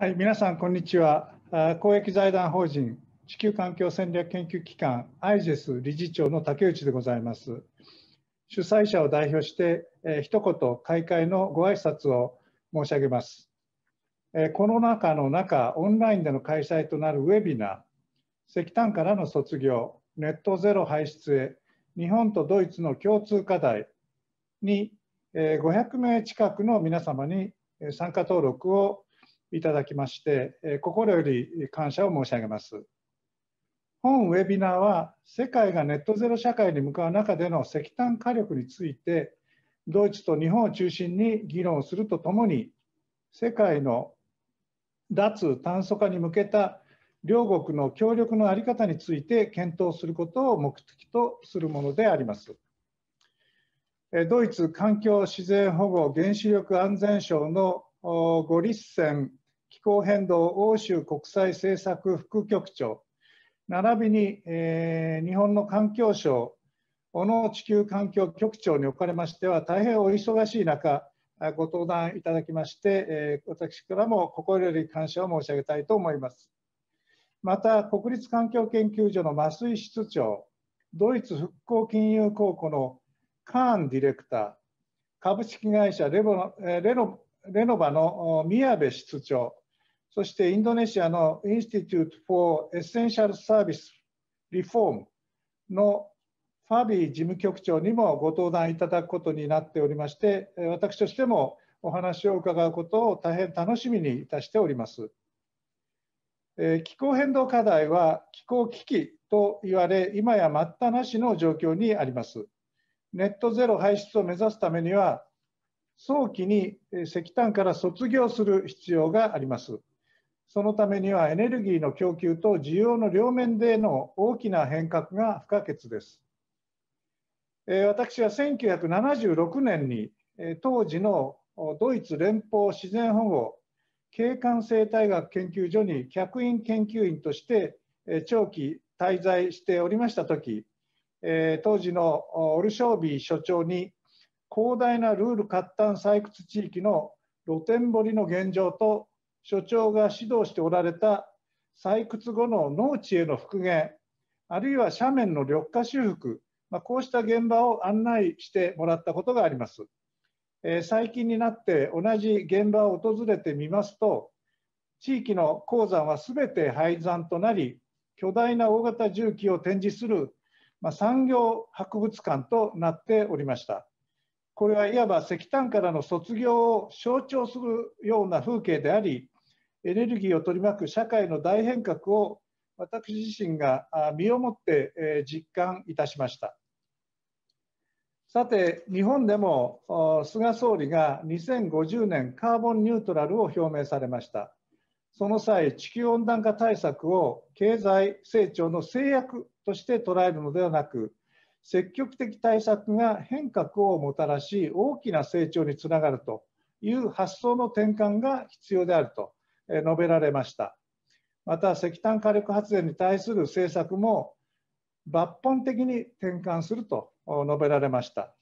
はい、皆さん、こんにちは。公益財団法人地球環境戦略研究機関 IGES 理事長の竹内でございます。主催者を代表して、えー、一言開会のご挨拶を申し上げます。えー、コロナの中、オンラインでの開催となるウェビナー、石炭からの卒業、ネットゼロ排出へ、日本とドイツの共通課題に、えー、500名近くの皆様に参加登録をいただきまして、心より感謝を申し上げます。本ウェビナーは、世界がネットゼロ社会に向かう中での石炭火力について、ドイツと日本を中心に議論するとともに、世界の脱炭素化に向けた両国の協力の在り方について検討することを目的とするものであります。ドイツ環境自然保護原子力安全省のご立ン気候変動欧州国際政策副局長並びに、えー、日本の環境省小野地球環境局長におかれましては大変お忙しい中ご登壇いただきまして、えー、私からも心より感謝を申し上げたいと思います。また国立環境研究所の増井室長ドイツ復興金融公庫のカーンディレクター株式会社レボレノレノバの宮部室長、そしてインドネシアのインスティテュート・フォー・エッセンシャル・サービス・リフォームのファビー事務局長にもご登壇いただくことになっておりまして、私としてもお話を伺うことを大変楽しみにいたしております。気候変動課題は気候危機と言われ、今や待ったなしの状況にあります。ネットゼロ排出を目指すためには、早期に石炭から卒業する必要があります。そのためにはエネルギーの供給と需要の両面での大きな変革が不可欠です。私は1976年に当時のドイツ連邦自然保護景観生態学研究所に客員研究員として長期滞在しておりました時当時のオルショービー所長に広大なルール活炭採掘地域の露天掘りの現状と所長が指導しておられた採掘後の農地への復元あるいは斜面の緑化修復、まあ、こうした現場を案内してもらったことがあります、えー、最近になって同じ現場を訪れてみますと地域の鉱山は全て廃山となり巨大な大型重機を展示する、まあ、産業博物館となっておりましたこれはいわば石炭からの卒業を象徴するような風景でありエネルギーを取り巻く社会の大変革を私自身が身をもって実感いたしましたさて日本でも菅総理が2050年カーボンニュートラルを表明されましたその際地球温暖化対策を経済成長の制約として捉えるのではなく積極的対策が変革をもたらし大きな成長につながるという発想の転換が必要であると述べられましたまた石炭火力発電に対する政策も抜本的に転換すると述べられました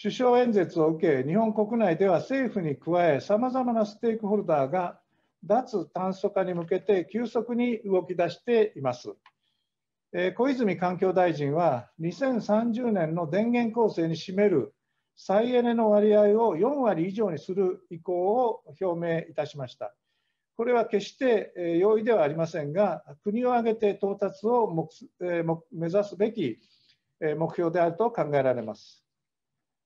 首相演説を受け日本国内では政府に加えさまざまなステークホルダーが脱炭素化に向けて急速に動き出しています。え小泉環境大臣は2030年の電源構成に占める再エネの割合を4割以上にする意向を表明いたしました。これは決して容易ではありませんが、国を挙げて到達を目指すべき目標であると考えられます。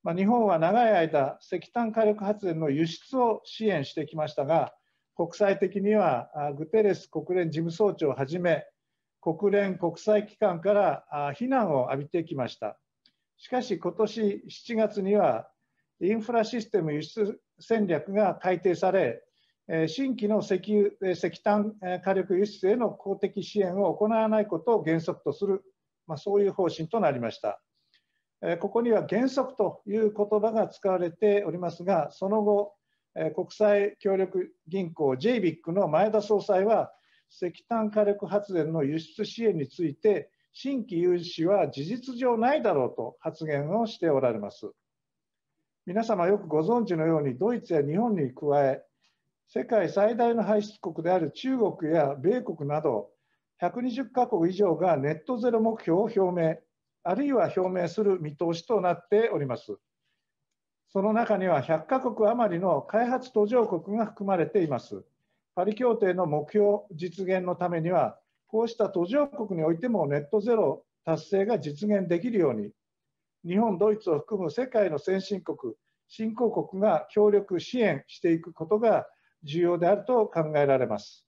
まあ、日本は長い間、石炭火力発電の輸出を支援してきましたが、国際的にはグテレス国連事務総長をはじめ、国連国際機関から非難を浴びてきました。しかし今年7月にはインフラシステム輸出戦略が改定され、新規の石油石炭火力輸出への公的支援を行わないことを原則とする、まあ、そういう方針となりました。ここには原則という言葉が使われておりますが、その後、国際協力銀行 JBIC の前田総裁は、石炭火力発電の輸出支援について新規融資は事実上ないだろうと発言をしておられます。皆様よくご存知のようにドイツや日本に加え世界最大の排出国である中国や米国など120カ国以上がネットゼロ目標を表明あるいは表明する見通しとなっております。その中には100カ国余りの開発途上国が含まれています。パリ協定の目標実現のためには、こうした途上国においてもネットゼロ達成が実現できるように、日本、ドイツを含む世界の先進国、新興国が協力、支援していくことが重要であると考えられます。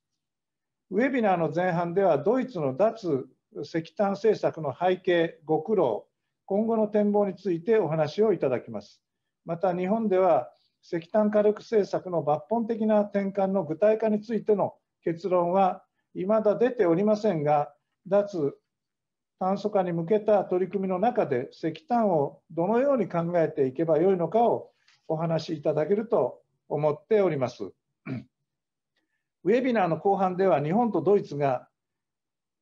ウェビナーの前半では、ドイツの脱石炭政策の背景、ご苦労、今後の展望についてお話をいただきます。また日本では石炭火力政策の抜本的な転換の具体化についての結論は未だ出ておりませんが脱炭素化に向けた取り組みの中で石炭をどのように考えていけばよいのかをお話しいただけると思っております。ウェビナーの後半では日本とドイツが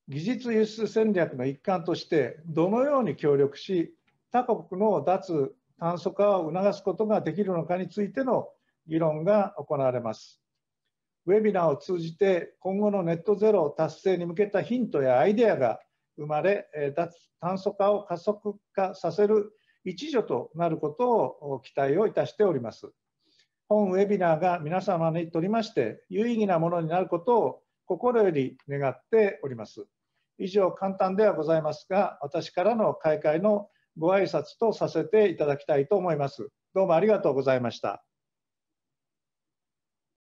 技術輸出戦略の一環としてどのように協力し他国の脱炭素化を促すことができるのかについての議論が行われます。ウェビナーを通じて今後のネットゼロ達成に向けたヒントやアイデアが生まれ、脱炭素化を加速化させる一助となることを期待をいたしております。本ウェビナーが皆様にとりまして有意義なものになることを心より願っております。以上、簡単ではございますが、私からの開会のご挨拶とさせていただきたいと思います。どうもありがとうございました。